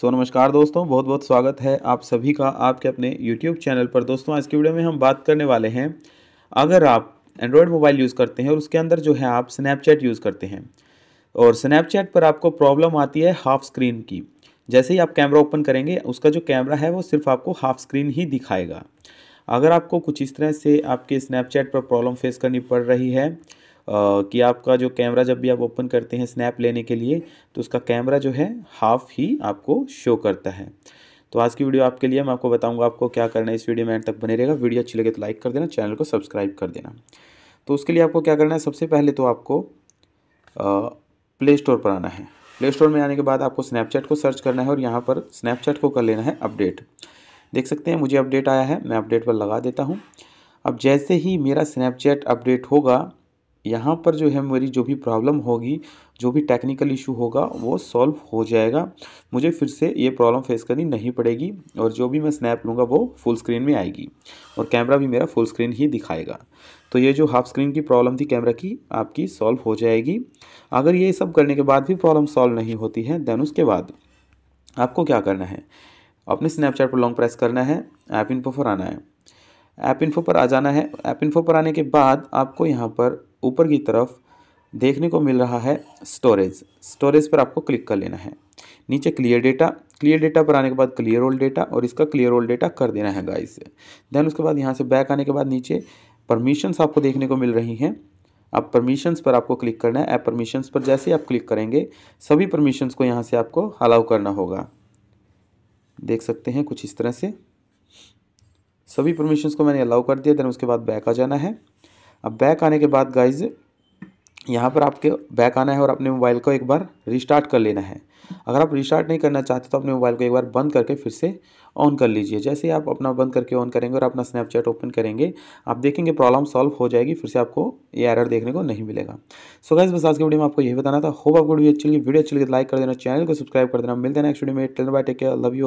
सो नमस्कार दोस्तों बहुत बहुत स्वागत है आप सभी का आपके अपने YouTube चैनल पर दोस्तों आज की वीडियो में हम बात करने वाले हैं अगर आप एंड्रॉयड मोबाइल यूज़ करते हैं और उसके अंदर जो है आप स्नैपचैट यूज़ करते हैं और स्नैपचैट पर आपको प्रॉब्लम आती है हाफ़ स्क्रीन की जैसे ही आप कैमरा ओपन करेंगे उसका जो कैमरा है वो सिर्फ आपको हाफ़ स्क्रीन ही दिखाएगा अगर आपको कुछ इस तरह से आपके स्नैपचैट पर प्रॉब्लम फेस करनी पड़ रही है कि आपका जो कैमरा जब भी आप ओपन करते हैं स्नैप लेने के लिए तो उसका कैमरा जो है हाफ़ ही आपको शो करता है तो आज की वीडियो आपके लिए मैं आपको बताऊंगा आपको क्या करना है इस वीडियो में एंड तक बने रहेगा वीडियो अच्छी लगे तो लाइक कर देना चैनल को सब्सक्राइब कर देना तो उसके लिए आपको क्या करना है सबसे पहले तो आपको प्ले स्टोर पर आना है प्ले स्टोर में आने के बाद आपको स्नैपचैट को सर्च करना है और यहाँ पर स्नैपचैट को कर लेना है अपडेट देख सकते हैं मुझे अपडेट आया है मैं अपडेट पर लगा देता हूँ अब जैसे ही मेरा स्नैपचैट अपडेट होगा यहाँ पर जो है मेरी जो भी प्रॉब्लम होगी जो भी टेक्निकल इशू होगा वो सॉल्व हो जाएगा मुझे फिर से ये प्रॉब्लम फेस करनी नहीं पड़ेगी और जो भी मैं स्नैप लूँगा वो फुल स्क्रीन में आएगी और कैमरा भी मेरा फुल स्क्रीन ही दिखाएगा तो ये जो हाफ स्क्रीन की प्रॉब्लम थी कैमरा की आपकी सॉल्व हो जाएगी अगर ये सब करने के बाद भी प्रॉब्लम सॉल्व नहीं होती है देन उसके बाद आपको क्या करना है अपने स्नैपचैट पर लॉन्ग प्रेस करना है ऐप इन पर आना है ऐप इन्फो पर आ जाना है ऐप इन्फो पर आने के बाद आपको यहाँ पर ऊपर की तरफ देखने को मिल रहा है स्टोरेज स्टोरेज पर आपको क्लिक कर लेना है नीचे क्लियर डेटा क्लियर डेटा पर आने के बाद क्लियर ओल्ड डेटा और इसका क्लियर ओल्ड डेटा कर देना है गाइस देन उसके बाद यहाँ से बैक आने के बाद नीचे परमिशंस आपको देखने को मिल रही हैं आप परमिशंस पर आपको क्लिक करना है ऐप परमिशंस पर जैसे ही आप क्लिक करेंगे सभी परमिशंस को यहाँ से आपको अलाउ करना होगा देख सकते हैं कुछ इस तरह से सभी परमिशन को मैंने अलाउ कर दिया देन उसके बाद बैक आ जाना है अब बैक आने के बाद गाइज यहाँ पर आपके बैक आना है और अपने मोबाइल को एक बार रिस्टार्ट कर लेना है अगर आप रिस्टार्ट नहीं करना चाहते तो अपने मोबाइल को एक बार बंद करके फिर से ऑन कर लीजिए जैसे ही आप अपना बंद करके ऑन करेंगे और अपना स्नैपचैट ओपन करेंगे आप देखेंगे प्रॉब्लम सॉल्व हो जाएगी फिर से आपको ये एरर देखने को नहीं मिलेगा सो गाइज बस आज की वीडियो में आपको यही बताना था होप आपको वीडियो अच्छी लगी वीडियो अच्छी लगी लाइक तो कर देना चैनल को सब्सक्राइब कर देना मिलते हैं नेक्स्ट वीडियो में ten by tech love you